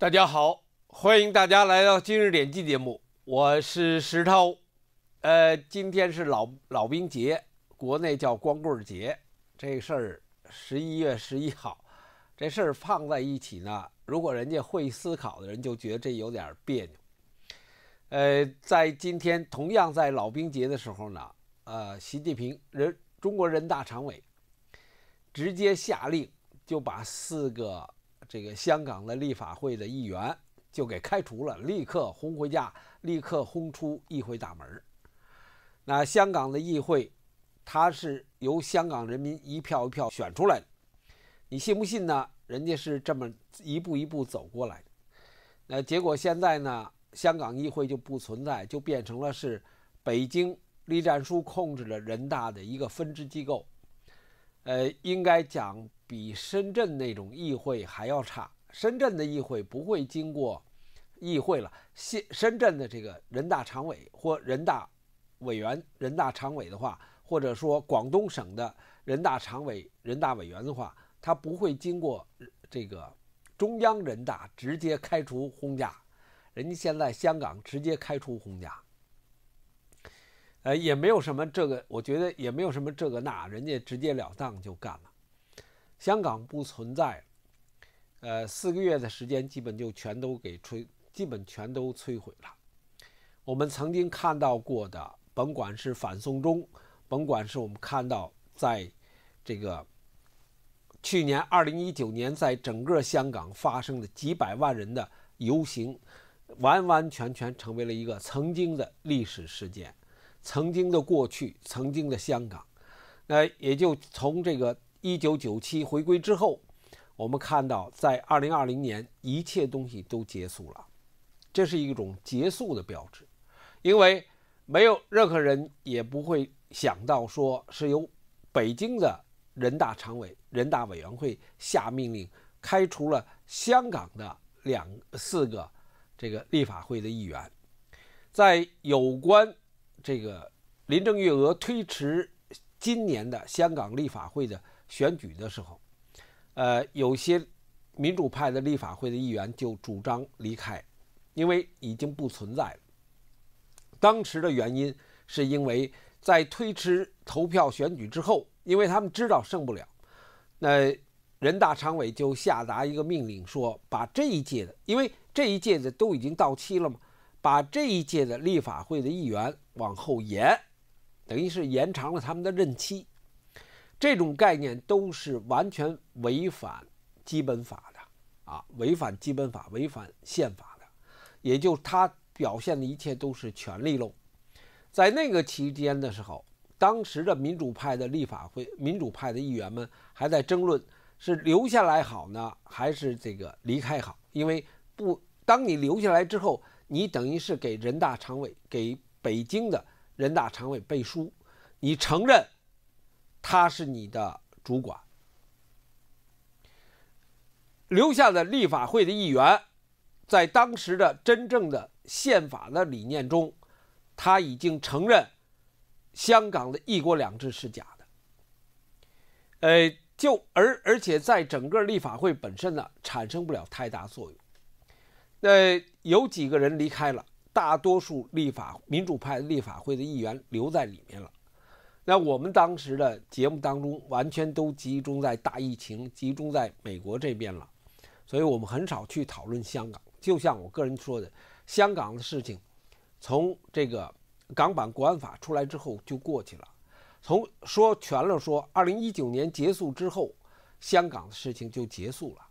大家好，欢迎大家来到今日点击节目，我是石涛。呃，今天是老老兵节，国内叫光棍节，这事儿十一月十一号，这事儿放在一起呢，如果人家会思考的人就觉得这有点别扭。呃，在今天同样在老兵节的时候呢，呃，习近平人中国人大常委直接下令就把四个。这个香港的立法会的议员就给开除了，立刻轰回家，立刻轰出议会大门那香港的议会，它是由香港人民一票一票选出来的，你信不信呢？人家是这么一步一步走过来的。那结果现在呢，香港议会就不存在，就变成了是北京栗战书控制了人大的一个分支机构。呃，应该讲比深圳那种议会还要差。深圳的议会不会经过议会了，现深圳的这个人大常委或人大委员、人大常委的话，或者说广东省的人大常委、人大委员的话，他不会经过这个中央人大直接开除轰家，人家现在香港直接开除洪家。呃，也没有什么这个，我觉得也没有什么这个那，人家直截了当就干了。香港不存在，呃，四个月的时间，基本就全都给摧，基本全都摧毁了。我们曾经看到过的，甭管是反送中，甭管是我们看到在，这个，去年二零一九年，在整个香港发生的几百万人的游行，完完全全成为了一个曾经的历史事件。曾经的过去，曾经的香港，那也就从这个一九九七回归之后，我们看到，在二零二零年，一切东西都结束了，这是一种结束的标志，因为没有任何人也不会想到说是由北京的人大常委、人大委员会下命令开除了香港的两四个这个立法会的议员，在有关。这个林郑月娥推迟今年的香港立法会的选举的时候，呃，有些民主派的立法会的议员就主张离开，因为已经不存在了。当时的原因是因为在推迟投票选举之后，因为他们知道胜不了，那人大常委就下达一个命令说，把这一届的，因为这一届的都已经到期了嘛。把这一届的立法会的议员往后延，等于是延长了他们的任期。这种概念都是完全违反基本法的啊，违反基本法、违反宪法的。也就他表现的一切都是权力喽。在那个期间的时候，当时的民主派的立法会、民主派的议员们还在争论是留下来好呢，还是这个离开好。因为不，当你留下来之后，你等于是给人大常委、给北京的人大常委背书，你承认他是你的主管。留下的立法会的议员，在当时的真正的宪法的理念中，他已经承认香港的一国两制是假的。呃，就而而且在整个立法会本身呢，产生不了太大作用。那有几个人离开了，大多数立法民主派的立法会的议员留在里面了。那我们当时的节目当中，完全都集中在大疫情，集中在美国这边了，所以我们很少去讨论香港。就像我个人说的，香港的事情，从这个港版国安法出来之后就过去了。从说全了说，二零一九年结束之后，香港的事情就结束了，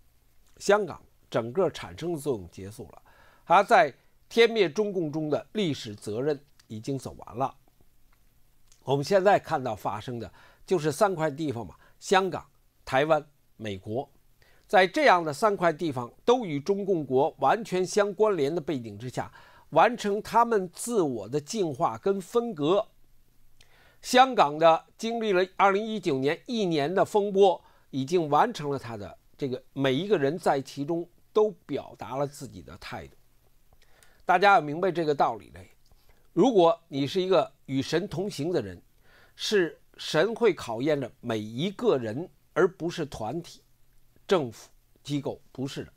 香港。整个产生的作用结束了，他在天灭中共中的历史责任已经走完了。我们现在看到发生的，就是三块地方嘛：香港、台湾、美国，在这样的三块地方都与中共国完全相关联的背景之下，完成他们自我的进化跟分隔。香港的经历了2019年一年的风波，已经完成了它的这个每一个人在其中。都表达了自己的态度，大家要明白这个道理嘞。如果你是一个与神同行的人，是神会考验着每一个人，而不是团体、政府机构，不是的。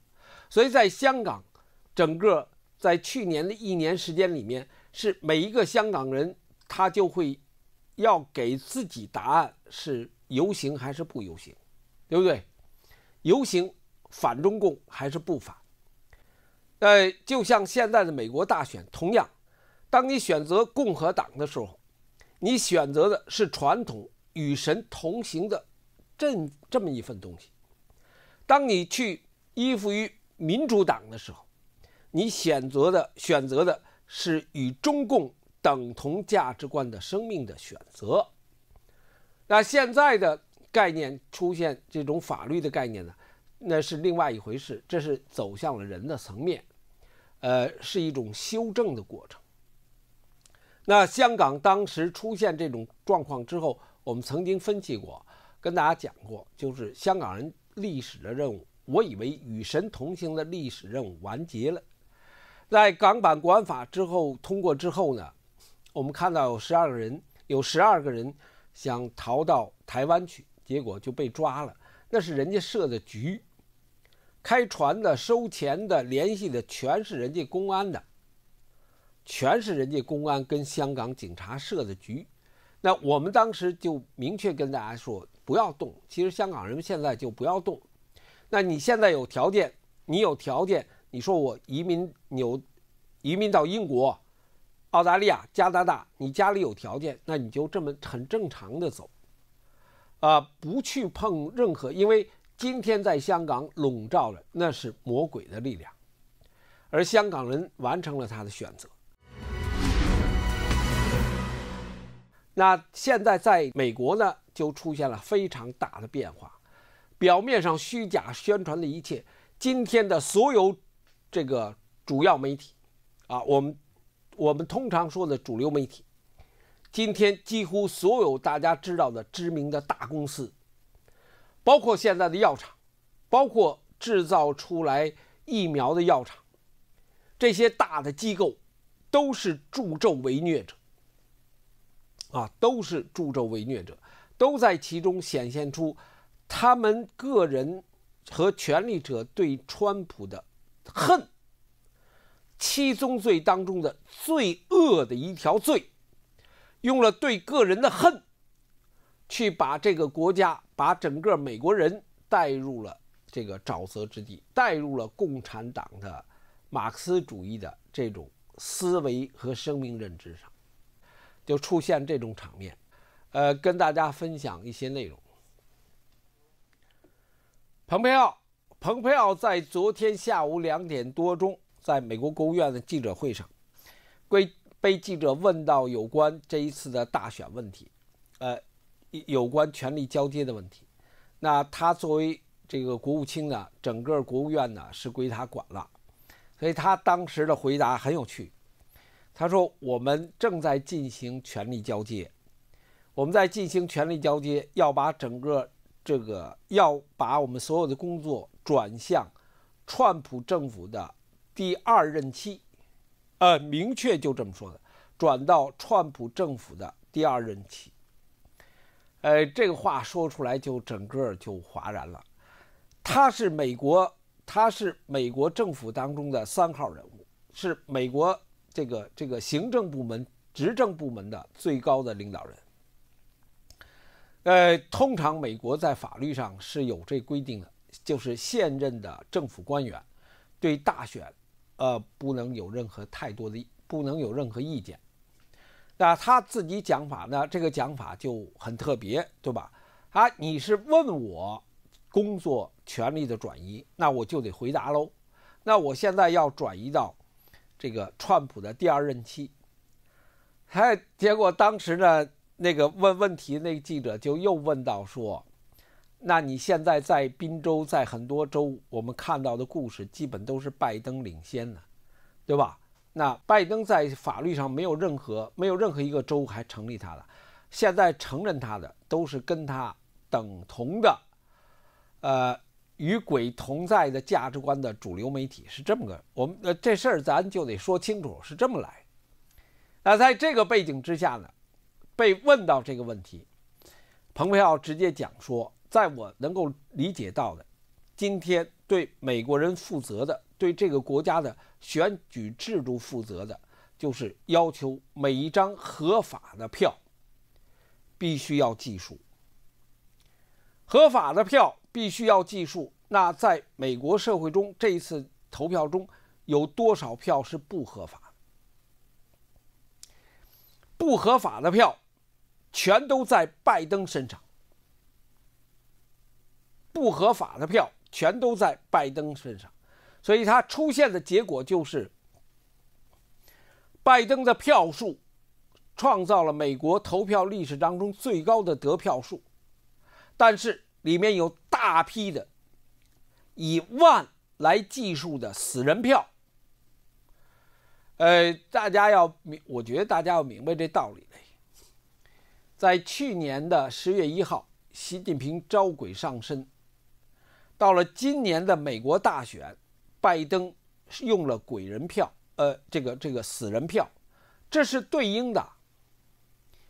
所以在香港，整个在去年的一年时间里面，是每一个香港人他就会要给自己答案：是游行还是不游行，对不对？游行。反中共还是不反？呃，就像现在的美国大选，同样，当你选择共和党的时候，你选择的是传统与神同行的这这么一份东西；当你去依附于民主党的时候，你选择的选择的是与中共等同价值观的生命的选择。那现在的概念出现这种法律的概念呢？那是另外一回事，这是走向了人的层面，呃，是一种修正的过程。那香港当时出现这种状况之后，我们曾经分析过，跟大家讲过，就是香港人历史的任务，我以为与神同行的历史任务完结了。在港版国安法之后通过之后呢，我们看到有十二个人，有十二个人想逃到台湾去，结果就被抓了，那是人家设的局。开船的、收钱的、联系的，全是人家公安的，全是人家公安跟香港警察设的局。那我们当时就明确跟大家说，不要动。其实香港人们现在就不要动。那你现在有条件，你有条件，你说我移民纽，移民到英国、澳大利亚、加拿大，你家里有条件，那你就这么很正常的走，啊，不去碰任何，因为。今天在香港笼罩的那是魔鬼的力量，而香港人完成了他的选择。那现在在美国呢，就出现了非常大的变化，表面上虚假宣传的一切，今天的所有这个主要媒体，啊，我们我们通常说的主流媒体，今天几乎所有大家知道的知名的大公司。包括现在的药厂，包括制造出来疫苗的药厂，这些大的机构都是助纣为虐者，啊，都是助纣为虐者，都在其中显现出他们个人和权力者对川普的恨。七宗罪当中的最恶的一条罪，用了对个人的恨。去把这个国家，把整个美国人带入了这个沼泽之地，带入了共产党的马克思主义的这种思维和生命认知上，就出现这种场面。呃，跟大家分享一些内容。蓬佩奥，蓬佩奥在昨天下午两点多钟，在美国国务院的记者会上，被被记者问到有关这一次的大选问题，呃。有关权力交接的问题，那他作为这个国务卿呢，整个国务院呢是归他管了，所以他当时的回答很有趣，他说：“我们正在进行权力交接，我们在进行权力交接，要把整个这个要把我们所有的工作转向川普政府的第二任期。”呃，明确就这么说的，转到川普政府的第二任期。呃，这个话说出来就整个就哗然了。他是美国，他是美国政府当中的三号人物，是美国这个这个行政部门、执政部门的最高的领导人。呃，通常美国在法律上是有这规定的，就是现任的政府官员对大选，呃，不能有任何太多的，不能有任何意见。那他自己讲法呢？这个讲法就很特别，对吧？啊，你是问我工作权利的转移，那我就得回答喽。那我现在要转移到这个川普的第二任期。哎，结果当时呢，那个问问题那记者就又问到说：“那你现在在宾州，在很多州，我们看到的故事基本都是拜登领先的，对吧？”那拜登在法律上没有任何没有任何一个州还成立他的，现在承认他的都是跟他等同的，呃，与鬼同在的价值观的主流媒体是这么个，我们呃这事儿咱就得说清楚是这么来。那在这个背景之下呢，被问到这个问题，蓬佩奥直接讲说，在我能够理解到的，今天。对美国人负责的，对这个国家的选举制度负责的，就是要求每一张合法的票必须要计数。合法的票必须要计数。那在美国社会中，这一次投票中有多少票是不合法？不合法的票全都在拜登身上。不合法的票。全都在拜登身上，所以他出现的结果就是，拜登的票数创造了美国投票历史当中最高的得票数，但是里面有大批的以万来计数的死人票。呃，大家要，明，我觉得大家要明白这道理嘞。在去年的十月一号，习近平招鬼上身。到了今年的美国大选，拜登用了鬼人票，呃，这个这个死人票，这是对应的。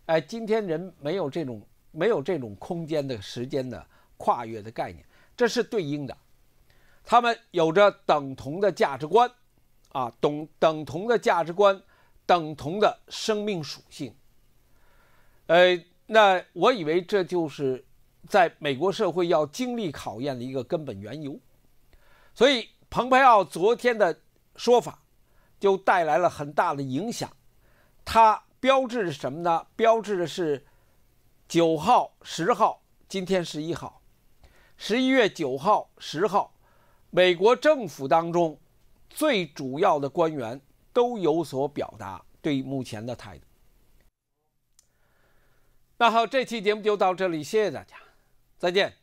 哎，今天人没有这种没有这种空间的时间的跨越的概念，这是对应的。他们有着等同的价值观，啊，懂等同的价值观，等同的生命属性。呃，那我以为这就是。在美国社会要经历考验的一个根本缘由，所以蓬佩奥昨天的说法就带来了很大的影响。它标志着什么呢？标志着是九号、十号，今天十一号，十一月九号、十号，美国政府当中最主要的官员都有所表达对目前的态度。那好，这期节目就到这里，谢谢大家。再见。